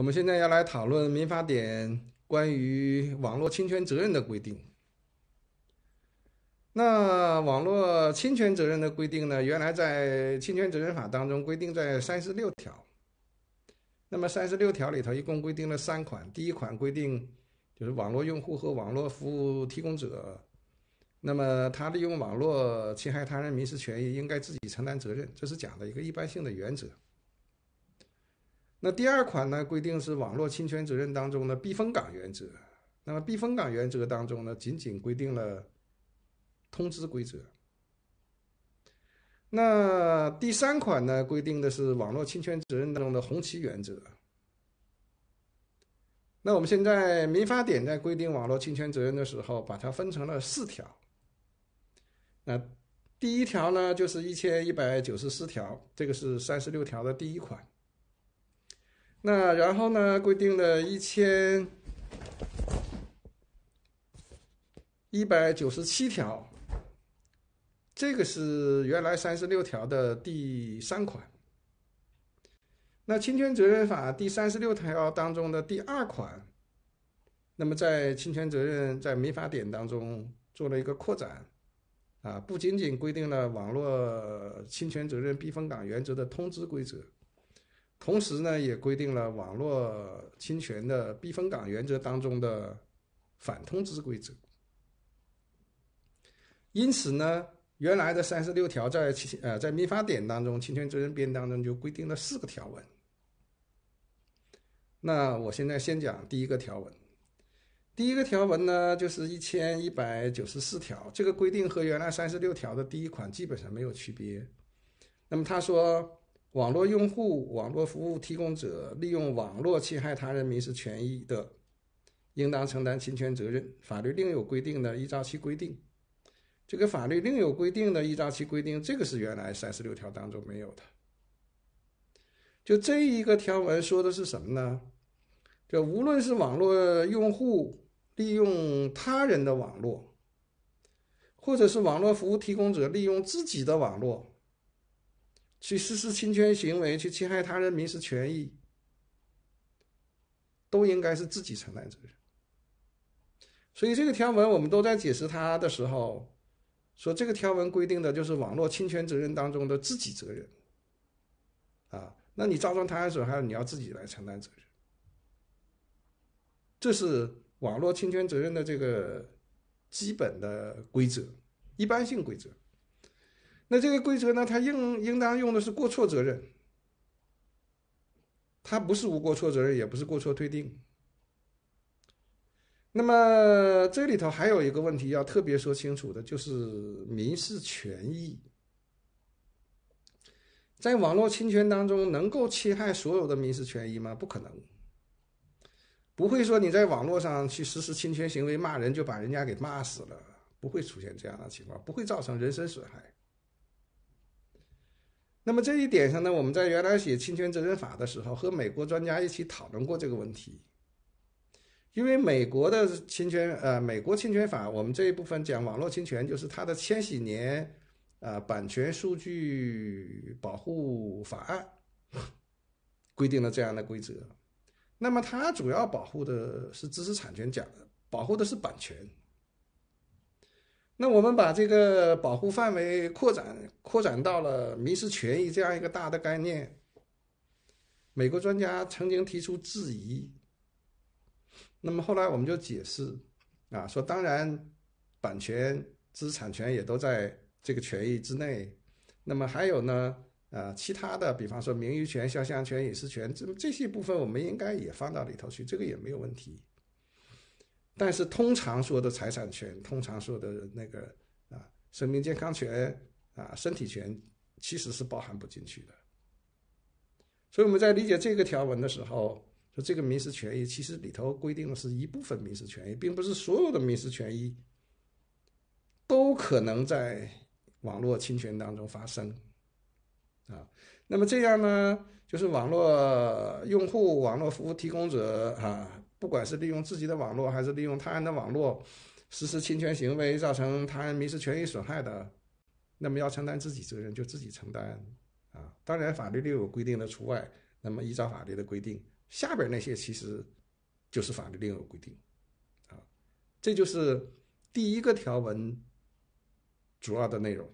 我们现在要来讨论《民法典》关于网络侵权责任的规定。那网络侵权责任的规定呢？原来在《侵权责任法》当中规定在三十六条。那么三十六条里头一共规定了三款，第一款规定就是网络用户和网络服务提供者，那么他利用网络侵害他人民事权益，应该自己承担责任，这是讲的一个一般性的原则。那第二款呢，规定是网络侵权责任当中的避风港原则。那么避风港原则当中呢，仅仅规定了通知规则。那第三款呢，规定的是网络侵权责任当中的红旗原则。那我们现在民法典在规定网络侵权责任的时候，把它分成了四条。那第一条呢，就是一千一百九十四条，这个是三十六条的第一款。那然后呢？规定了一千一百九十七条，这个是原来三十六条的第三款。那侵权责任法第三十六条当中的第二款，那么在侵权责任在民法典当中做了一个扩展，啊，不仅仅规定了网络侵权责任避风港原则的通知规则。同时呢，也规定了网络侵权的避风港原则当中的反通知规则。因此呢，原来的三十六条在侵呃在民法典当中侵权责任编当中就规定了四个条文。那我现在先讲第一个条文，第一个条文呢就是一千一百九十四条，这个规定和原来三十六条的第一款基本上没有区别。那么他说。网络用户、网络服务提供者利用网络侵害他人民事权益的，应当承担侵权责任。法律另有规定的，依照其规定。这个法律另有规定的，依照其规定，这个是原来三十六条当中没有的。就这一个条文说的是什么呢？就无论是网络用户利用他人的网络，或者是网络服务提供者利用自己的网络。去实施侵权行为，去侵害他人民事权益，都应该是自己承担责任。所以这个条文，我们都在解释它的时候，说这个条文规定的就是网络侵权责任当中的自己责任。啊，那你造成他人损害，你要自己来承担责任。这是网络侵权责任的这个基本的规则，一般性规则。那这个规则呢？它应应当用的是过错责任，它不是无过错责任，也不是过错推定。那么这里头还有一个问题要特别说清楚的，就是民事权益，在网络侵权当中能够侵害所有的民事权益吗？不可能，不会说你在网络上去实施侵权行为，骂人就把人家给骂死了，不会出现这样的情况，不会造成人身损害。那么这一点上呢，我们在原来写侵权责任法的时候，和美国专家一起讨论过这个问题。因为美国的侵权，呃，美国侵权法，我们这一部分讲网络侵权，就是它的《千禧年》呃版权数据保护法案，规定了这样的规则。那么它主要保护的是知识产权，讲的，保护的是版权。那我们把这个保护范围扩展扩展到了民事权益这样一个大的概念。美国专家曾经提出质疑，那么后来我们就解释，啊，说当然，版权、知识产权也都在这个权益之内，那么还有呢，啊，其他的，比方说名誉权、肖像权、隐私权，这这些部分我们应该也放到里头去，这个也没有问题。但是通常说的财产权，通常说的那个啊，生命健康权啊，身体权，其实是包含不进去的。所以我们在理解这个条文的时候，说这个民事权益其实里头规定的是一部分民事权益，并不是所有的民事权益都可能在网络侵权当中发生，啊，那么这样呢，就是网络用户、网络服务提供者啊。不管是利用自己的网络还是利用他人的网络实施侵权行为，造成他人民事权益损害的，那么要承担自己责任就自己承担啊。当然，法律另有规定的除外。那么依照法律的规定，下边那些其实就是法律另有规定啊。这就是第一个条文主要的内容。